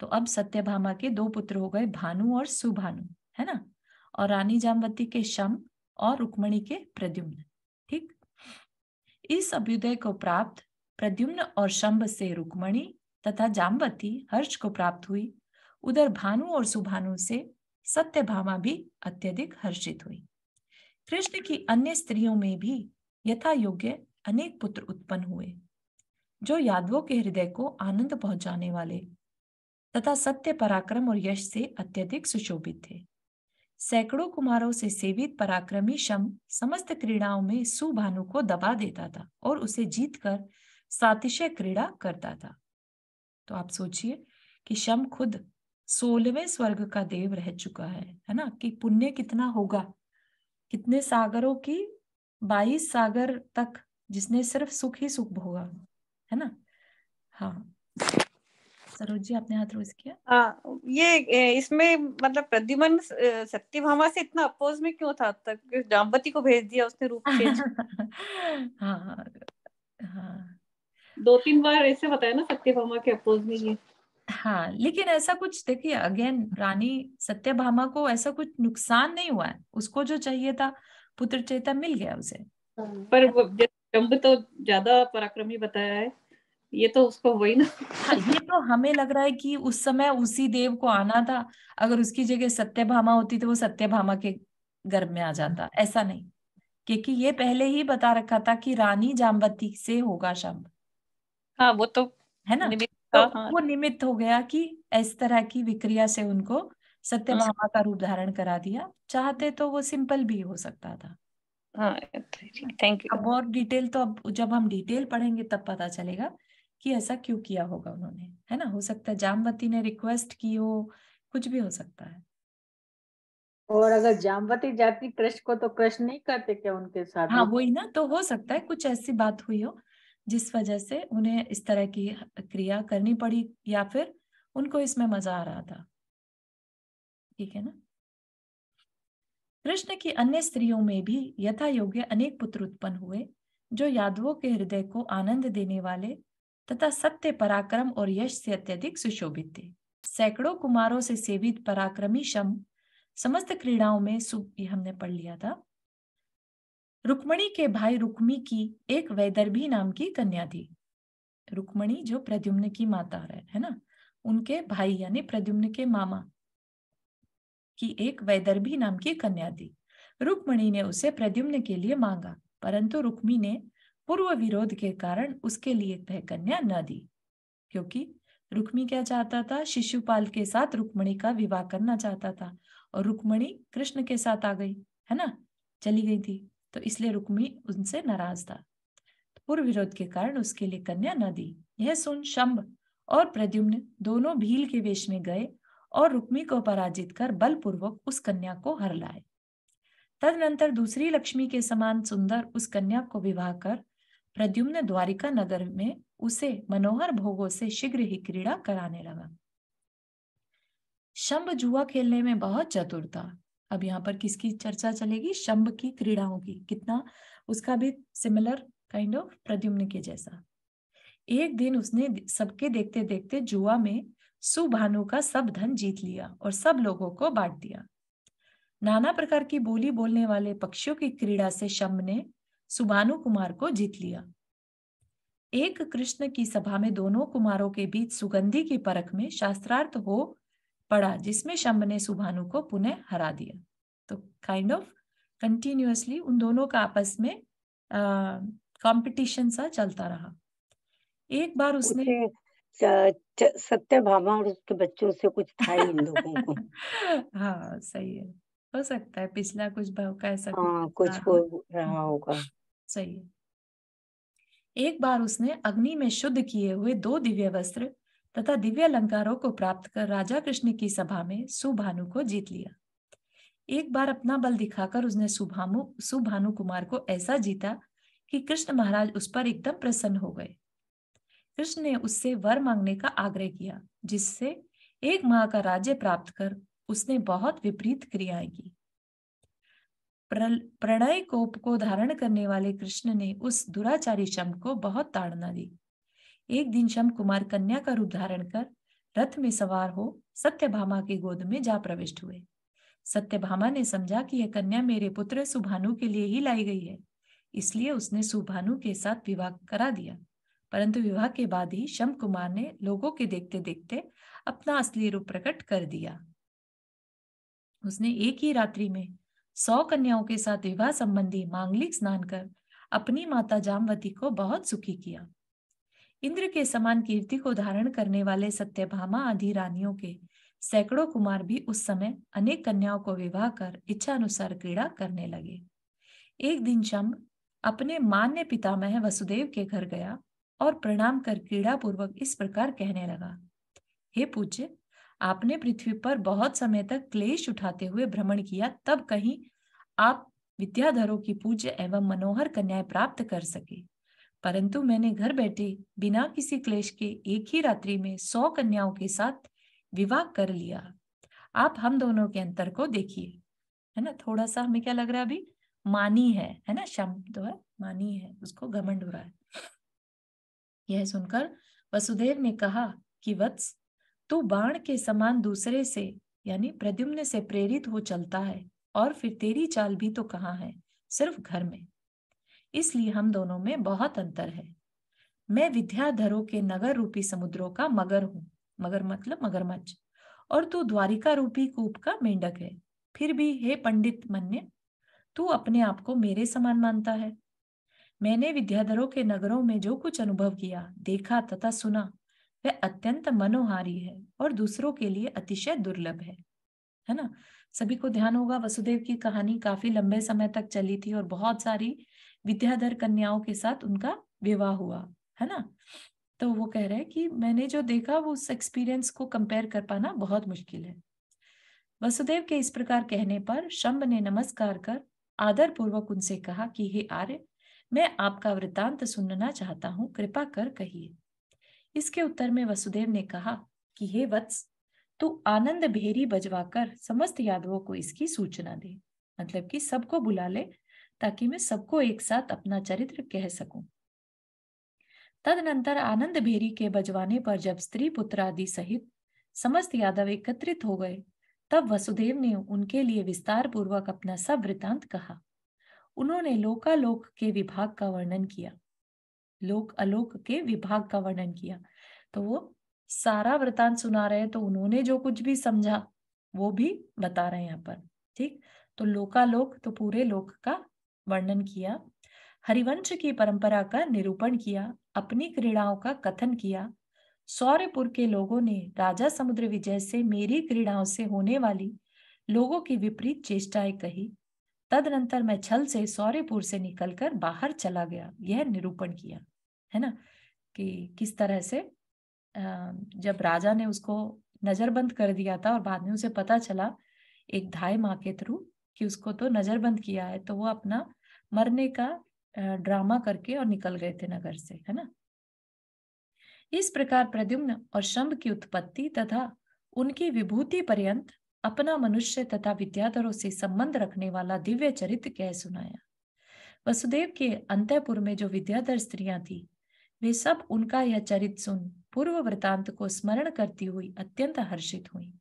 [SPEAKER 1] तो अब सत्यभामा के दो पुत्र हो गए भानु और सुभानु है ना और रानी जामवती के शम और रुक्मणी के प्रद्युम्न ठीक इस अभ्युदय को प्राप्त प्रद्युम्न और शंभ से रुक्मणी तथा जामवती हर्ष को प्राप्त हुई उधर भानु और सुभानु से सत्यभामा भी अत्यधिक हर्षित हुई कृष्ण की अन्य स्त्रियों में भी यथा योग्य अनेक पुत्र उत्पन्न हुए जो यादवों के हृदय को आनंद पहुंचाने वाले तथा सत्य पराक्रम और यश से अत्यधिक सुशोभित थे सैकड़ों कुमारों से सेवित पराक्रमी शम समस्त क्रीड़ाओं में सुभानु को दबा देता था और उसे जीतकर सातिशय क्रीड़ा करता था तो आप सोचिए कि शम खुद सोलहवें स्वर्ग का देव रह चुका है है ना कि पुण्य कितना होगा कितने सागरों की बाईस सागर तक जिसने सिर्फ सुख ही सुख भोगा है ना हाँ सरोज जी आपने हाथ रोज किया आ, ये इसमें मतलब प्रद्युमन सत्य भामा से इतना अपोज में क्यों था तक जाम्बती को भेज दिया उसने रूप चेंज हाँ हाँ दो तीन बार ऐसे बताया ना सत्य भामा के अपोज में ये हाँ लेकिन ऐसा कुछ देखिए अगेन रानी सत्यभामा को ऐसा कुछ नुकसान नहीं हुआ है उसको जो चाहिए था पुत्र चेता मिल गया उसे हाँ। पर जम्ब तो ज्यादा पराक्रमी बताया है ये तो उसको वही ना हाँ ये तो हमें लग रहा है कि उस समय उसी देव को आना था अगर उसकी जगह सत्यभामा होती तो वो सत्यभामा के गर्भ में आ जाता ऐसा नहीं क्योंकि ये पहले ही बता रखा था कि रानी जाम्बती से होगा शंभ हाँ वो तो है ना तो हाँ, हाँ। वो निमित्त हो गया कि इस तरह की विक्रिया से उनको सत्य हाँ। मामा का रूप धारण करा दिया चाहते तो वो सिंपल भी हो सकता था थैंक यू अब और डिटेल तो अब जब हम डिटेल पढ़ेंगे तब पता चलेगा कि ऐसा क्यों किया होगा उन्होंने है ना हो सकता है जामवती ने रिक्वेस्ट की हो कुछ भी हो सकता है और अगर जामवती जाती कृष्ण को तो कृष्ण नहीं करते क्या उनके साथ हाँ वही ना तो हो सकता है कुछ ऐसी बात हुई हो जिस वजह से उन्हें इस तरह की क्रिया करनी पड़ी या फिर उनको इसमें मजा आ रहा था ठीक है ना कृष्ण की अन्य स्त्रियों में भी यथा योग्य अनेक पुत्र उत्पन्न हुए जो यादवों के हृदय को आनंद देने वाले तथा सत्य पराक्रम और यश से अत्यधिक सुशोभित थे सैकड़ों कुमारों से सेवित पराक्रमी शम समस्त क्रीड़ाओं में सु हमने पढ़ लिया था रुक्मणी के भाई रुक्मी की एक वैदर्भी नाम की कन्या थी रुक्मणी जो प्रद्युम्न की माता है है ना उनके भाई यानी प्रद्युम्न के मामा की एक वैदर्भी नाम की कन्या थी रुक्मणी ने उसे प्रद्युम्न के लिए मांगा परंतु रुक्मी ने पूर्व विरोध के कारण उसके लिए वह कन्या न दी क्योंकि रुक्मी क्या चाहता था शिशुपाल के साथ रुक्मणी का विवाह करना चाहता था और रुक्मणी कृष्ण के साथ आ गई है ना चली गई थी तो इसलिए रुक्मी उनसे नाराज था पूर्व विरोध के कारण उसके लिए कन्या न दी यह सुन शंभ और प्रद्युम्न दोनों भील के वेश में गए और रुक्मी को पराजित कर बलपूर्वक उस कन्या को हर लाए तदनंतर दूसरी लक्ष्मी के समान सुंदर उस कन्या को विवाह कर प्रद्युम्न द्वारिका नगर में उसे मनोहर भोगों से शीघ्र ही क्रीड़ा कराने लगा शंभ जुआ खेलने में बहुत चतुर था अब यहाँ पर किसकी चर्चा चलेगी शंभ की क्रीड़ाओं की कितना उसका भी सिमिलर काइंड ऑफ प्रद्युम्न के जैसा एक दिन उसने सबके देखते देखते जुआ में सुभानु का सब धन जीत लिया और सब लोगों को बांट दिया नाना प्रकार की बोली बोलने वाले पक्षियों की क्रीड़ा से शंभ ने सुभानु कुमार को जीत लिया एक कृष्ण की सभा में दोनों कुमारों के बीच सुगंधी की परख में शास्त्रार्थ हो पड़ा जिसमें शंभ ने सुभानु को पुनः हरा दिया तो काइंड ऑफ कंटिन्यूसली उन दोनों का आपस में कंपटीशन सा चलता रहा
[SPEAKER 2] एक बार उसने सत्य भामा और उसके बच्चों से कुछ था इन
[SPEAKER 1] लोगों को हाँ सही है हो सकता है पिछला कुछ भाव का ऐसा हाँ, कुछ हो रहा होगा सही है एक बार उसने अग्नि में शुद्ध किए हुए दो दिव्य वस्त्र तथा दिव्य अलंकारों को प्राप्त कर राजा कृष्ण की सभा में सुभानु को जीत लिया एक बार अपना बल दिखाकर उसने सुभानु सुभानु कुमार को ऐसा जीता कि कृष्ण महाराज उस पर एकदम प्रसन्न हो गए कृष्ण ने उससे वर मांगने का आग्रह किया जिससे एक माह का राज्य प्राप्त कर उसने बहुत विपरीत क्रियाएं की प्रणय कोप को धारण करने वाले कृष्ण ने उस दुराचारी शम को बहुत ताड़ना दी एक दिन शम कुमार कन्या का रूप धारण कर रथ में सवार हो सत्यभामा की गोद में जा प्रविष्ट हुए सत्यभामा ने समझा कि यह कन्या मेरे पुत्र सुभानु के लिए ही लाई गई है इसलिए उसने सुभानु के साथ विवाह करा दिया परंतु विवाह के बाद ही शम कुमार ने लोगों के देखते देखते अपना असली रूप प्रकट कर दिया उसने एक ही रात्रि में सौ कन्याओं के साथ विवाह संबंधी मांगलिक स्नान कर अपनी माता जामवती को बहुत सुखी किया इंद्र के समान कीर्ति को धारण करने वाले सत्यभामा आदि रानियों के सैकड़ों कुमार भी उस समय अनेक कन्याओं को विवाह कर इच्छा अनुसार क्रीड़ा करने लगे एक दिन शम अपने मान्य पितामह वसुदेव के घर गया और प्रणाम कर क्रीड़ा पूर्वक इस प्रकार कहने लगा हे पूज्य आपने पृथ्वी पर बहुत समय तक क्लेश उठाते हुए भ्रमण किया तब कहीं आप विद्याधरों की पूज्य एवं मनोहर कन्याएं प्राप्त कर सके परंतु मैंने घर बैठे बिना किसी क्लेश के एक ही रात्रि में सौ कन्याओं के साथ विवाह कर लिया आप हम दोनों के अंतर को देखिए है ना थोड़ा सा हमें क्या लग रहा है अभी मानी है है ना शब्द तो है मानी है उसको घमंड हो रहा है यह सुनकर वसुदेव ने कहा कि वत्स तू बाण के समान दूसरे से यानी प्रद्युम्न से प्रेरित हो चलता है और फिर तेरी चाल भी तो कहाँ है सिर्फ घर में इसलिए हम दोनों में बहुत अंतर है मैं विद्याधरों के नगर रूपी समुद्रों का मगर हूँ मगर मतलब मगरमच्छ और तू द्वारिका रूपी कूप का मेंढक है फिर भी हे पंडित मन्य तू अपने आप को मेरे समान मानता है मैंने विद्याधरों के नगरों में जो कुछ अनुभव किया देखा तथा सुना वह अत्यंत मनोहारी है और दूसरों के लिए अतिशय दुर्लभ है है ना सभी को ध्यान होगा वसुदेव की कहानी काफी लंबे समय तक चली थी और बहुत सारी विद्याधर कन्याओं के साथ उनका विवाह हुआ है ना तो वो कह रहे हैं कि मैंने जो देखा वो उस एक्सपीरियंस को कंपेयर कर पाना बहुत मुश्किल है वसुदेव के इस प्रकार कहने पर शंभ ने नमस्कार कर आदर पूर्वक उनसे कहा कि हे आर्य मैं आपका वृतांत सुनना चाहता हूँ कृपा कर कहिए इसके उत्तर में वसुदेव ने कहा कि हे वत्स तू आनंद भेरी बजवाकर समस्त यादवों को इसकी सूचना दे मतलब कि सबको बुला ले ताकि मैं सबको एक साथ अपना चरित्र कह सकूं तदनंतर आनंद भेरी के बजवाने पर जब स्त्री पुत्र आदि सहित समस्त यादव एकत्रित हो गए तब वसुदेव ने उनके लिए विस्तार पूर्वक अपना सब वृतांत कहा उन्होंने लोकालोक के विभाग का वर्णन किया लोक अलोक के विभाग का वर्णन किया तो वो सारा वृतांत सुना रहे तो उन्होंने जो कुछ भी समझा वो भी बता रहे हैं यहाँ पर ठीक तो लोकालोक तो पूरे लोक का वर्णन किया हरिवंश की परंपरा का निरूपण किया अपनी क्रीड़ाओं का कथन किया सौर्यपुर के लोगों ने राजा समुद्र विजय से मेरी क्रीड़ाओं से होने वाली लोगों की विपरीत चेष्टाएं कही तदनंतर मैं छल से सौर्यपुर से निकलकर बाहर चला गया यह निरूपण किया है ना कि किस तरह से जब राजा ने उसको नजरबंद कर दिया था और बाद में उसे पता चला एक धाय माँ के थ्रू कि उसको तो नजरबंद किया है तो वो अपना मरने का ड्रामा करके और निकल गए थे नगर से है ना इस प्रकार प्रद्युम्न और शंभ की उत्पत्ति तथा उनकी विभूति पर्यंत अपना मनुष्य तथा विद्याधरों से संबंध रखने वाला दिव्य चरित्र कह सुनाया वसुदेव के अंतपुर में जो विद्याधर स्त्रियां थी वे सब उनका यह चरित्र सुन पूर्व वृतांत को स्मरण करती हुई अत्यंत हर्षित हुई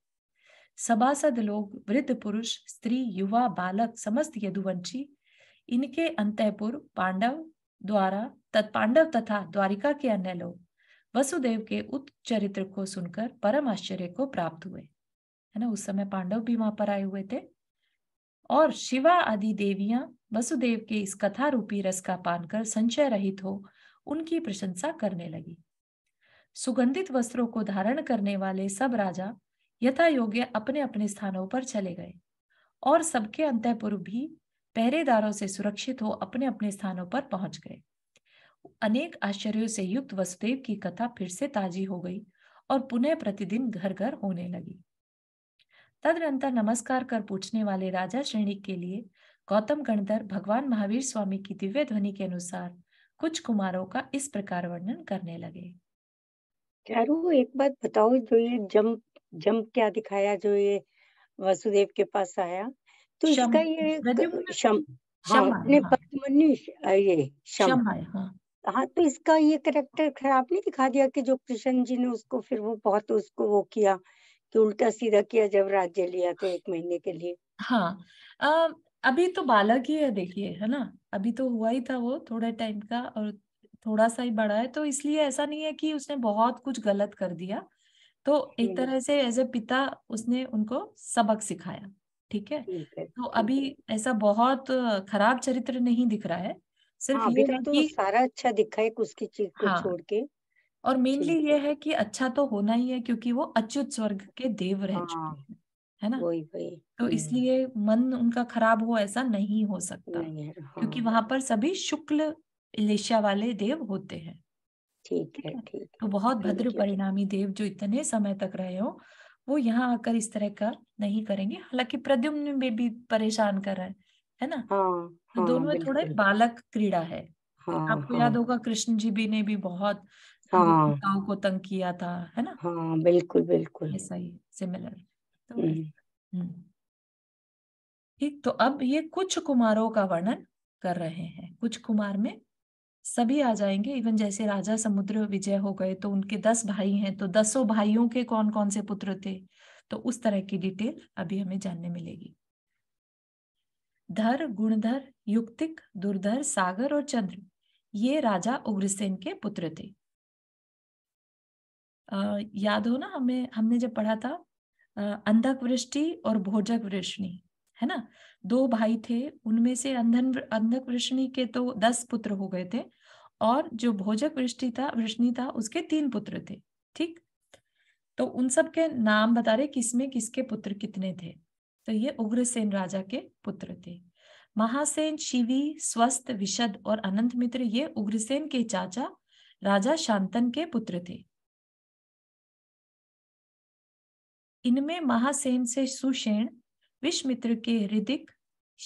[SPEAKER 1] सभासद लोग वृद्ध पुरुष स्त्री युवा बालक समस्त यदुवंशी इनके अंतपुर पांडव द्वारा तत् पांडव तथा द्वारिका के अन्य लोग वसुदेव के उच्च चरित्र को सुनकर परम आश्चर्य को प्राप्त हुए है ना उस समय पांडव भी वहां पर आए हुए थे और शिवा आदि देवियां वसुदेव के इस कथा रूपी रस का पान कर संचय रहित हो उनकी प्रशंसा करने लगी सुगंधित वस्त्रों को धारण करने वाले सब राजा यथा योग्य अपने अपने स्थानों पर चले गए और सबके अंतपुर भी पहरेदारों से सुरक्षित हो अपने अपने स्थानों पर पहुंच गए अनेक आश्चर्यों से युक्त वसुदेव की कथा फिर से ताजी हो गई और पुनः प्रतिदिन घर घर होने लगी तदनंतर नमस्कार कर पूछने वाले राजा श्रेणी के लिए गौतम गणधर भगवान महावीर स्वामी की दिव्य ध्वनि के अनुसार कुछ कुमारों का इस प्रकार वर्णन करने लगे
[SPEAKER 2] चारू एक बात बताओ जो ये जम जम क्या दिखाया जो ये वसुदेव के पास आया तो शम, इसका ये शम हाँ, हाँ। ये शम, शम हाँ।, हाँ तो इसका ये करेक्टर खराब नहीं दिखा दिया कि जो कृष्ण जी ने उसको फिर वो बहुत उसको वो किया कि उल्टा सीधा किया जब राज्य लिया तो एक महीने के लिए
[SPEAKER 1] हाँ आ, अभी तो बालक ही है देखिए है ना अभी तो हुआ ही था वो थोड़े टाइम का और थोड़ा सा ही बड़ा है तो इसलिए ऐसा नहीं है कि उसने बहुत कुछ गलत कर दिया तो एक हम्म। तरह से एज ए पिता उसने उनको सबक सिखाया ठीक है तो अभी ऐसा बहुत खराब चरित्र नहीं दिख रहा है सिर्फ हाँ, ये तो कि, सारा अच्छा दिखा है उसकी चीज को हाँ, छोड़ के और मेनली ये है कि अच्छा तो होना ही है क्योंकि वो अच्युत स्वर्ग के देव रह हाँ, चुके हैं है ना वही वही तो हम्म। इसलिए मन उनका खराब हो ऐसा नहीं हो सकता नहीं हाँ, क्योंकि वहां पर सभी शुक्ल इलेशिया वाले देव होते हैं
[SPEAKER 2] ठीक है ठीक
[SPEAKER 1] तो बहुत भद्र परिणामी देव जो इतने समय तक रहे हो वो यहाँ आकर इस तरह का नहीं करेंगे हालांकि प्रद्युम्न में भी परेशान कर रहा है है ना हाँ, तो हाँ, दोनों में थोड़े बालक क्रीड़ा है हाँ, आपको हाँ, याद होगा कृष्ण जी भी ने भी बहुत
[SPEAKER 2] हाँ,
[SPEAKER 1] को तंग किया था है ना हाँ बिल्कुल बिल्कुल ऐसा ही सिमिलर तो हम्म। हम्म। ठीक तो अब ये कुछ कुमारों का वर्णन कर रहे हैं कुछ कुमार में सभी आ जाएंगे इवन जैसे राजा समुद्र विजय हो गए तो उनके दस भाई हैं तो दसों भाइयों के कौन कौन से पुत्र थे तो उस तरह की डिटेल अभी हमें जानने मिलेगी धर गुणधर युक्तिक दुर्धर सागर और चंद्र ये राजा उग्रसेन के पुत्र थे आ, याद हो ना हमें हमने जब पढ़ा था अंधक वृष्टि और भोजक वृष्णि है ना दो भाई थे उनमें से अंधन अंधक वृष्णि के तो दस पुत्र हो गए थे और जो भोजक वृष्टि था वृष्णि था उसके तीन पुत्र थे ठीक तो उन सब के नाम बता रहे किसमें किसके पुत्र कितने थे तो ये उग्रसेन राजा के पुत्र थे महासेन शिवी स्वस्थ विशद और अनंत मित्र ये उग्रसेन के चाचा राजा शांतन के पुत्र थे इनमें महासेन से सुषेण विश्वमित्र के हृदिक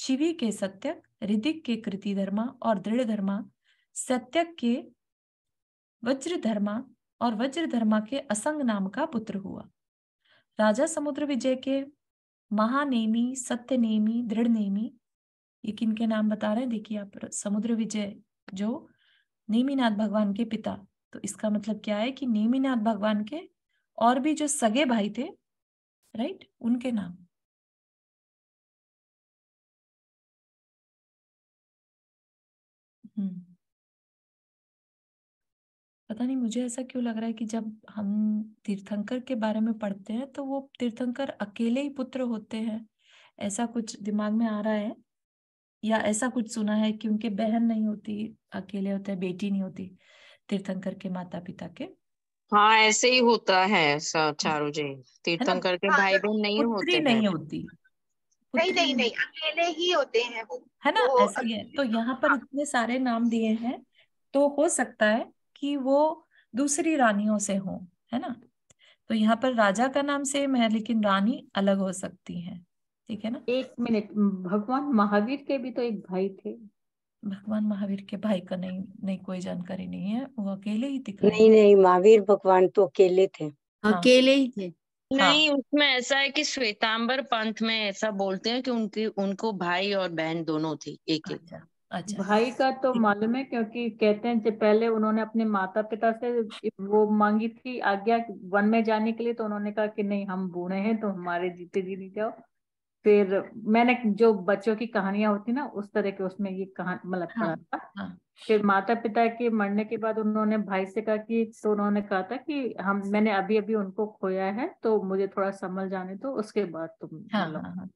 [SPEAKER 1] शिवी के सत्यक हृदिक के कृति धर्मा और दृढ़ धर्मा सत्यक के वज्र धर्मा और वज्र धर्मा के असंग नाम का पुत्र हुआ राजा समुद्र विजय के महानेमी सत्यनेमी दृढ़ नेमी ये किन के नाम बता रहे हैं देखिए आप समुद्र विजय जो नेमीनाथ भगवान के पिता तो इसका मतलब क्या है कि नेमीनाथ भगवान के और भी जो सगे भाई थे राइट
[SPEAKER 2] उनके नाम हम्म।
[SPEAKER 1] पता नहीं मुझे ऐसा क्यों लग रहा है कि जब हम तीर्थंकर के बारे में पढ़ते हैं तो वो तीर्थंकर अकेले ही पुत्र होते हैं ऐसा कुछ दिमाग में आ रहा है या ऐसा कुछ सुना है कि उनके बहन नहीं होती अकेले होते हैं बेटी नहीं होती तीर्थंकर के माता पिता के
[SPEAKER 2] हाँ ऐसे ही होता है हाँ। चारों जी तीर्थंकर के हाँ, भाई बहन नहीं होते नहीं होती
[SPEAKER 1] नहीं नहीं नहीं अकेले ही होते हैं वो है ना वो ऐसे है तो यहाँ पर हाँ। इतने सारे नाम दिए हैं तो हो सकता है कि वो दूसरी रानियों से हो है ना तो यहाँ पर राजा का नाम सेम है लेकिन रानी अलग हो सकती है ठीक है ना एक मिनट भगवान महावीर के भी तो एक भाई थे भगवान महावीर के भाई का नहीं नहीं कोई जानकारी नहीं है वो अकेले ही दिखा नहीं नहीं
[SPEAKER 2] महावीर भगवान तो अकेले थे हाँ, अकेले ही थे हाँ। नहीं हाँ. उसमें ऐसा है कि श्वेतांबर पंथ में ऐसा बोलते हैं कि उनकी उनको भाई और बहन दोनों थी एक एक अच्छा,
[SPEAKER 1] अच्छा भाई का तो मालूम है क्योंकि कहते हैं पहले उन्होंने अपने माता पिता से वो मांगी थी आज्ञा वन में जाने के लिए तो उन्होंने कहा कि नहीं हम बूढ़े हैं तो हमारे जीते जी नहीं जाओ फिर मैंने जो बच्चों की कहानियां होती ना उस तरह के उसमें ये कहानी मतलब हाँ, हाँ. फिर माता पिता के मरने के बाद उन्होंने भाई से कहा कि तो उन्होंने कहा था कि हम मैंने अभी अभी उनको खोया है तो मुझे थोड़ा संभल जाने तो उसके बाद तुम हाँ, हाँ हाँ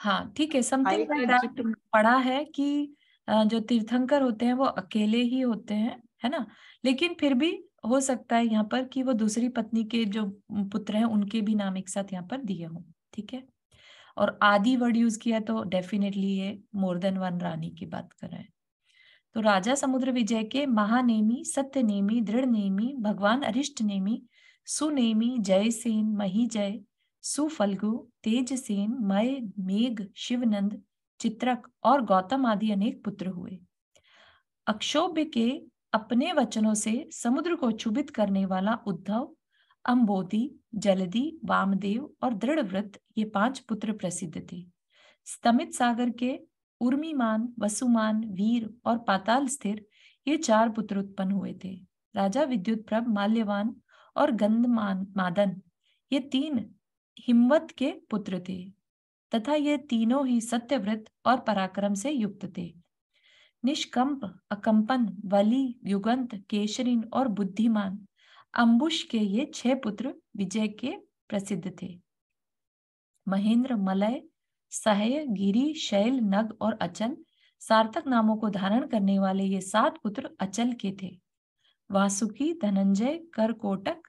[SPEAKER 1] हाँ ठीक है समथिंग पढ़ा है कि जो तीर्थंकर होते हैं वो अकेले ही होते हैं है ना लेकिन फिर भी हो सकता है यहाँ पर कि वो दूसरी पत्नी के जो पुत्र हैं उनके भी नाम एक साथ यहाँ पर दिए हों ठीक है और आदि वर्ड यूज किया तो डेफिनेटली ये मोर देन वन रानी की बात कर रहे हैं तो राजा समुद्र विजय के महानेमी सत्यनेमी दृढ़नेमी भगवान नेमी सुनेमी जय सुफलगु तेज सेन मय मेघ शिवनंद चित्रक और गौतम आदि अनेक पुत्र हुए अक्षोभ्य के अपने वचनों से समुद्र को चुभित करने वाला उद्धव अम्बोधि जलदी वामदेव और व्रत ये पांच पुत्र प्रसिद्ध थे स्तमित सागर के उर्मीमान वसुमान वीर और पाताल स्थिर ये चार पुत्र उत्पन्न हुए थे राजा विद्युत प्रभ माल्यवान और गंधमान मादन ये तीन हिमवत के पुत्र थे तथा ये तीनों ही सत्यव्रत और पराक्रम से युक्त थे निष्कंप अकंपन वली युगंत केशरीन और बुद्धिमान अंबुश के ये छह पुत्र विजय के प्रसिद्ध थे महेंद्र मलय सहय गिरी शैल नग और अचल सार्थक नामों को धारण करने वाले ये सात पुत्र अचल के थे वासुकी धनंजय करकोटक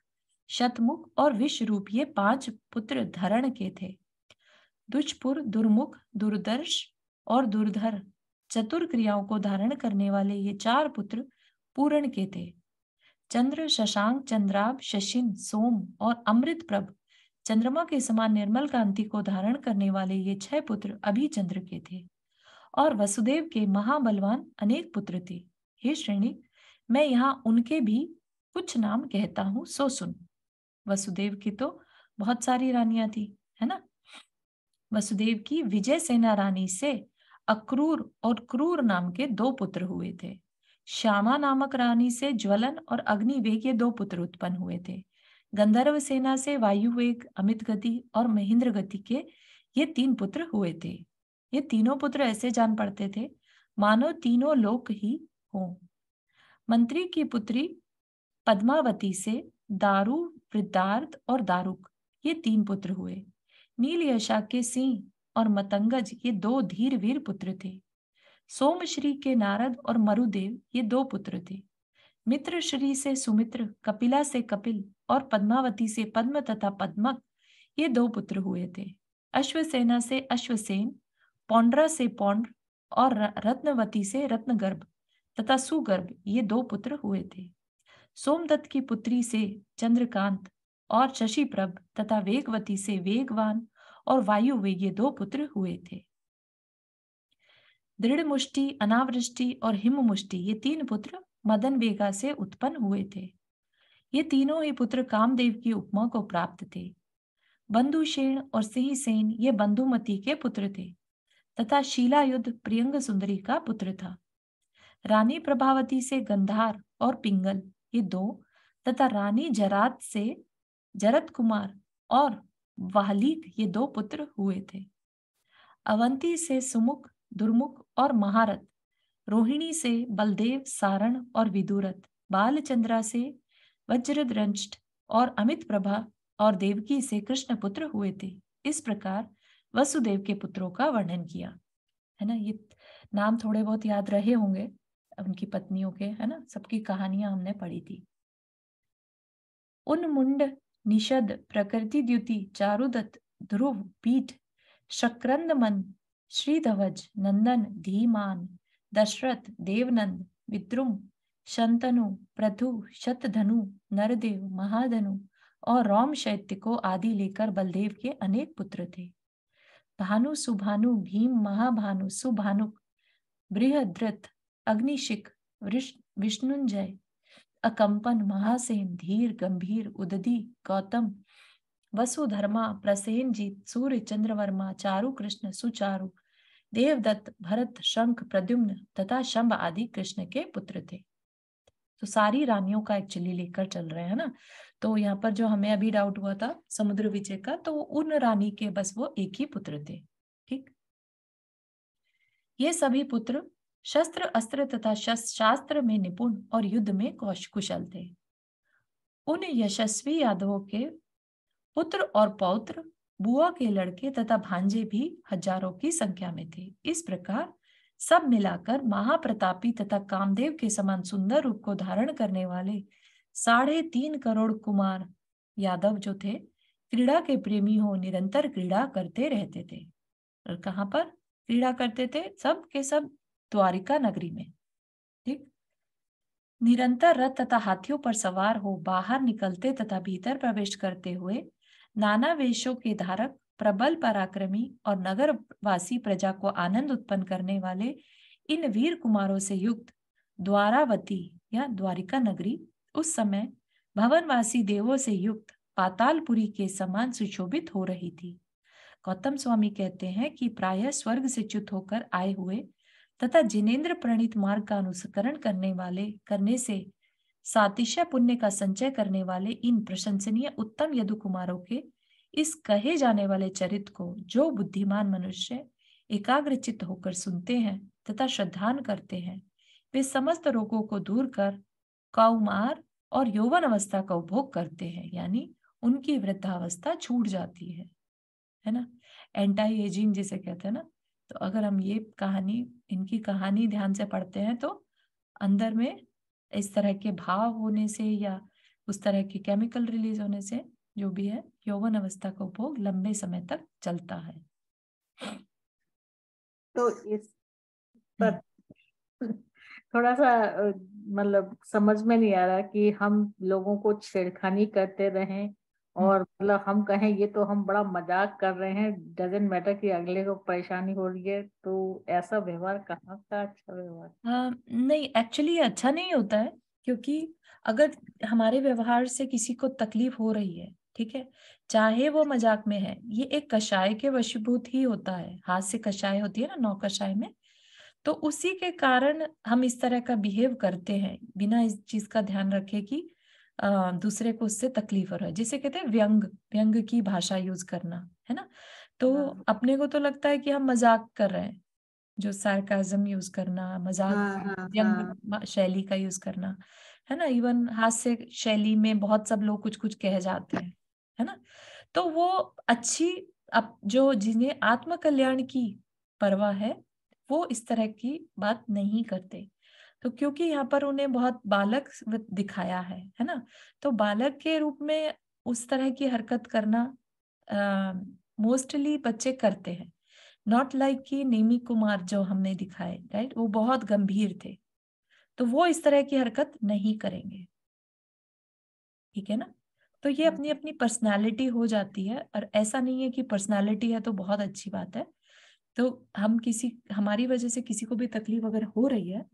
[SPEAKER 1] शतमुख और विश्वरूप ये पांच पुत्र धरण के थे दुष्पुर दुर्मुख दुर्दर्श और दुर्धर चतुर क्रियाओं को धारण करने वाले ये चार पुत्र पूरण के थे चंद्र शशांक चंद्राब शशिन सोम और अमृत प्रभ चंद्रमा के समान निर्मल कांति को धारण करने वाले ये छह पुत्र अभी चंद्र के थे और वसुदेव के महाबलवान अनेक पुत्र थे हे श्रेणी मैं यहाँ उनके भी कुछ नाम कहता हूँ सो सुन वसुदेव की तो बहुत सारी रानियां थी है ना वसुदेव की विजय सेना रानी से अक्रूर और क्रूर नाम के दो पुत्र हुए थे श्यामा नामक रानी से ज्वलन और अग्निवेग ये दो पुत्र उत्पन्न हुए थे गंधर्व सेना से वायु वेग अमित गति और महेंद्र गति के ये तीन पुत्र हुए थे ये तीनों पुत्र ऐसे जान पड़ते थे मानो तीनों लोक ही हों मंत्री की पुत्री पद्मावती से दारू वृद्धार्थ और दारुक ये तीन पुत्र हुए नील यशा के सिंह और मतंगज ये दो धीर वीर पुत्र थे सोमश्री के नारद और मरुदेव ये दो पुत्र थे मित्र श्री से सुमित्र कपिला से कपिल और पद्मावती से पद्म तथा पद्मक ये दो पुत्र हुए थे अश्वसेना से अश्वसेन पौंड्रा से पौंड्र और रत्नवती से रत्नगर्भ तथा सुगर्भ ये दो पुत्र हुए थे सोमदत्त की पुत्री से चंद्रकांत और शशिप्रभ तथा वेगवती से वेगवान और वायु वे ये दो पुत्र हुए थे दृढ़ मुष्टि अनावृष्टि और हिम मुष्टि ये तीन पुत्र मदन वेगा से उत्पन्न हुए थे ये तीनों ही पुत्र कामदेव की उपमा को प्राप्त थे बंधु शेण और सिंह सेन ये बंधुमती के पुत्र थे तथा शीला युद्ध प्रियंग सुंदरी का पुत्र था रानी प्रभावती से गंधार और पिंगल ये दो तथा रानी जरात से जरत कुमार और वाहलीक ये दो पुत्र हुए थे अवंती से सुमुख दुर्मुख और महारथ रोहिणी से बलदेव सारण और विदुरत बालचंद्रा से वज्रद्रंष्ट और अमित प्रभा और देवकी से कृष्ण पुत्र हुए थे इस प्रकार वसुदेव के पुत्रों का वर्णन किया है ना ये नाम थोड़े बहुत याद रहे होंगे उनकी पत्नियों के है ना सबकी कहानियां हमने पढ़ी थी उन मुंड निषद प्रकृति द्युति चारुदत्त ध्रुव पीठ शक्रंद मन श्रीधवज नंदन धीमान दशरथ देवनंद विद्रुम शंतनु प्रथु शतधनु नरदेव महाधनु और रोम शैत्य को आदि लेकर बलदेव के अनेक पुत्र थे भानु सुभानु भीम महाभानु सुभानु बृहद्रथ अग्निशिक विष्णुंजय अकंपन महासेन धीर गंभीर उदधि गौतम वसुधर्मा प्रसेनजीत सूर्य चंद्रवर्मा चारु कृष्ण सुचारु देवदत्त भरत शंख प्रद्युम्न तथा शंभ आदि कृष्ण के पुत्र थे तो सारी रानियों का एक्चुअली लेकर चल रहे हैं ना तो यहाँ पर जो हमें अभी डाउट हुआ था समुद्र विजय का तो उन रानी के बस वो एक ही पुत्र थे ठीक ये सभी पुत्र शस्त्र अस्त्र तथा शास्त्र में निपुण और युद्ध में कौश कुशल थे उन यशस्वी यादवों के पुत्र और पौत्र बुआ के लड़के तथा भांजे भी हजारों की संख्या में थे इस प्रकार सब मिलाकर महाप्रतापी तथा कामदेव के समान सुंदर रूप को धारण करने वाले साढ़े तीन करोड़ कुमार यादव जो थे क्रीड़ा के प्रेमी हो निरंतर क्रीड़ा करते रहते थे और कहाँ पर क्रीड़ा करते थे सब के सब द्वारिका नगरी में ठीक निरंतर रथ तथा हाथियों पर सवार हो बाहर निकलते तथा भीतर प्रवेश करते हुए नाना वेशों के धारक प्रबल पराक्रमी और नगरवासी प्रजा को आनंद उत्पन्न करने वाले इन वीर कुमारों से युक्त द्वारावती या द्वारिका नगरी उस समय भवनवासी देवों से युक्त पातालपुरी के समान सुशोभित हो रही थी गौतम स्वामी कहते हैं कि प्राय स्वर्ग से च्युत होकर आए हुए तथा जिनेन्द्र प्रणीत मार्ग का अनुसरण करने वाले करने से सातिशय पुण्य का संचय करने वाले इन प्रशंसनीय उत्तम यदु कुमारों के इस कहे जाने वाले चरित्र को जो बुद्धिमान मनुष्य एकाग्रचित होकर सुनते हैं तथा श्रद्धान करते हैं वे समस्त रोगों को दूर कर कौमार और यौवन अवस्था का उपभोग करते हैं यानी उनकी वृद्धावस्था छूट जाती है है ना एंटाई एजिंग जिसे कहते हैं ना तो अगर हम ये कहानी इनकी कहानी ध्यान से पढ़ते हैं तो अंदर में इस तरह के भाव होने से या उस तरह के केमिकल रिलीज होने से जो भी है यौवन अवस्था का उपभोग लंबे समय तक चलता है तो इस पर हम्म। थोड़ा सा मतलब समझ में नहीं आ रहा कि हम लोगों को छेड़खानी करते रहें हम्म। और मतलब हम कहें ये तो हम बड़ा मजाक कर रहे हैं डजेंट मैटर कि अगले को परेशानी हो रही है तो ऐसा व्यवहार कहाँ का अच्छा व्यवहार हाँ नहीं एक्चुअली अच्छा नहीं होता है क्योंकि अगर हमारे व्यवहार से किसी को तकलीफ हो रही है ठीक है चाहे वो मजाक में है ये एक कषाय के वशीभूत ही होता है हाथ से कषाय होती है ना नौ कषाय में तो उसी के कारण हम इस तरह का बिहेव करते हैं बिना इस चीज का ध्यान रखे कि दूसरे को उससे तकलीफ हो रहा है जिसे कहते हैं व्यंग व्यंग की भाषा यूज करना है ना तो हाँ। अपने को तो लगता है कि हम मजाक कर रहे हैं जो सार्काजम यूज करना मजाक हाँ, हाँ, व्यंग शैली का यूज करना है ना इवन हास्य शैली में बहुत सब लोग कुछ कुछ कह जाते हैं है ना तो वो अच्छी अब जो जिन्हें आत्म कल्याण की परवाह है वो इस तरह की बात नहीं करते तो क्योंकि यहाँ पर उन्हें बहुत बालक दिखाया है है ना तो बालक के रूप में उस तरह की हरकत करना मोस्टली बच्चे करते हैं नॉट लाइक like कि नेमी कुमार जो हमने दिखाए राइट वो बहुत गंभीर थे तो वो इस तरह की हरकत नहीं करेंगे ठीक है ना तो ये हम्म। अपनी अपनी पर्सनालिटी हो जाती है और ऐसा नहीं है कि पर्सनालिटी है तो बहुत अच्छी बात है तो हम किसी हमारी वजह से किसी को भी तकलीफ अगर हो रही है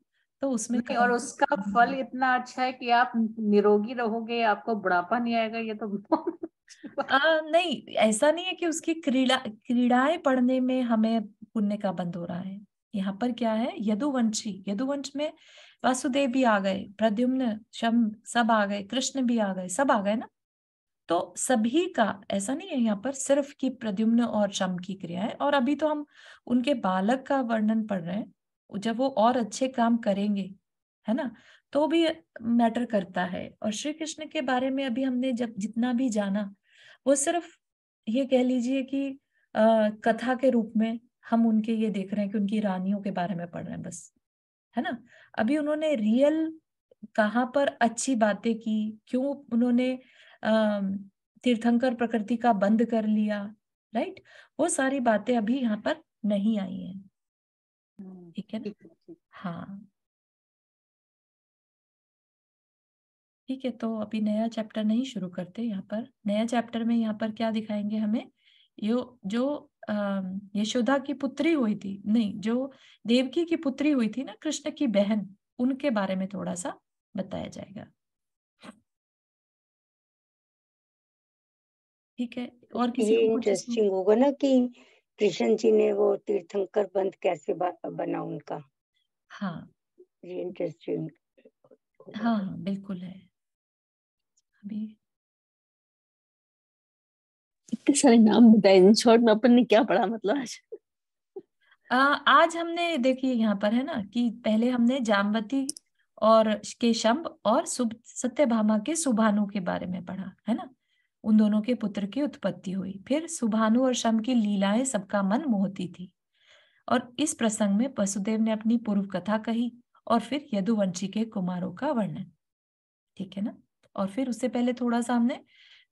[SPEAKER 1] तो उसमें नहीं, और उसका फल इतना अच्छा है कि आप निरोगी रहोगे आपको बुढ़ापा नहीं आएगा ये तो आ, नहीं ऐसा नहीं है कि उसकी क्रीड़ा क्रीड़ाएं पढ़ने में हमें पुण्य का बंद हो रहा है यहाँ पर क्या है यदुवंशी यदुवंश में वासुदेव भी आ गए प्रद्युम्न शम सब आ गए कृष्ण भी आ गए सब आ गए ना तो सभी का ऐसा नहीं है यहाँ पर सिर्फ की प्रद्युम्न और शम की क्रिया है और अभी तो हम उनके बालक का वर्णन पढ़ रहे हैं जब वो और अच्छे काम करेंगे है ना तो भी मैटर करता है और श्री कृष्ण के बारे में अभी हमने जब जितना भी जाना वो सिर्फ ये कह लीजिए कि आ, कथा के रूप में हम उनके ये देख रहे हैं कि उनकी रानियों के बारे में पढ़ रहे हैं बस है ना अभी उन्होंने रियल कहाँ पर अच्छी बातें की क्यों उन्होंने तीर्थंकर प्रकृति का बंद कर लिया राइट वो सारी बातें अभी यहाँ पर नहीं आई हैं हम्म, ठीक है हाँ ठीक है तो अभी नया चैप्टर नहीं शुरू करते यहाँ पर नया चैप्टर में यहाँ पर क्या दिखाएंगे हमें यो जो यशोदा की पुत्री हुई थी नहीं जो देवकी की पुत्री हुई थी ना कृष्ण की बहन उनके बारे में थोड़ा सा बताया जाएगा ठीक है और किसी
[SPEAKER 2] को ना कि कृष्ण जी ने वो तीर्थंकर बंद कैसे बना उनका हाँ ये इंटरेस्टिंग
[SPEAKER 1] हाँ, हाँ बिल्कुल है अभी
[SPEAKER 2] इतने सारे नाम बताए इन शॉर्ट में अपन ने क्या पढ़ा मतलब आज
[SPEAKER 1] आ, आज हमने देखिए यहाँ पर है ना कि पहले हमने जामवती और के शंभ और सत्य भामा के सुभानु के बारे में पढ़ा है ना उन दोनों के पुत्र की उत्पत्ति हुई फिर सुभानु और शम की लीलाएं सबका मन मोहती थी और इस प्रसंग में वसुदेव ने अपनी पूर्व कथा कही और फिर यदुवंशी के कुमारों का वर्णन ठीक है ना और फिर उससे पहले थोड़ा सा हमने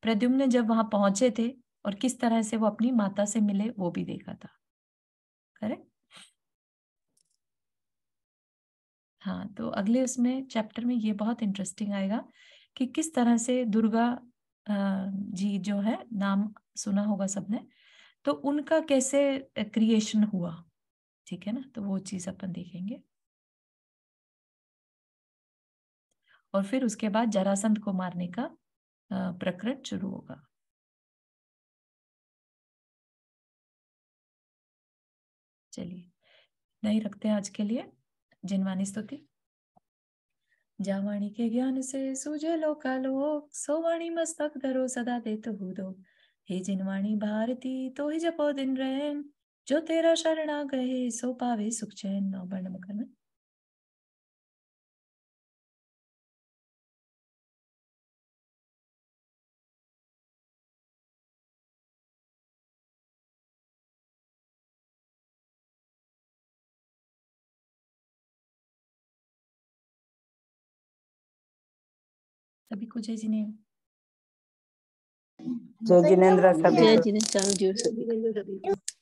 [SPEAKER 1] प्रद्युम्न जब वहां पहुंचे थे और किस तरह से वो अपनी माता से मिले वो भी देखा था करेक्ट हाँ तो अगले उसमें चैप्टर में ये बहुत इंटरेस्टिंग आएगा कि किस तरह से दुर्गा जी जो है नाम सुना होगा सबने तो उनका कैसे क्रिएशन हुआ ठीक है ना तो वो चीज अपन देखेंगे और फिर उसके बाद जरासंध को मारने का
[SPEAKER 2] प्रकरण शुरू होगा
[SPEAKER 1] चलिए नहीं रखते आज के लिए जिनवानी स्तुति जावाणी के ज्ञान से सूझे लोक सोवाणी मस्तक धरो सदा देतो हुदो हे जिनवाणी भारती तो ही जपो दिन रहन जो तेरा शरणा गए सो पावे सुख चैन नौ बर्ण मकर में
[SPEAKER 2] सभी को जय जिने जय जिनेन्द्र सभी जय जिनेन्द्र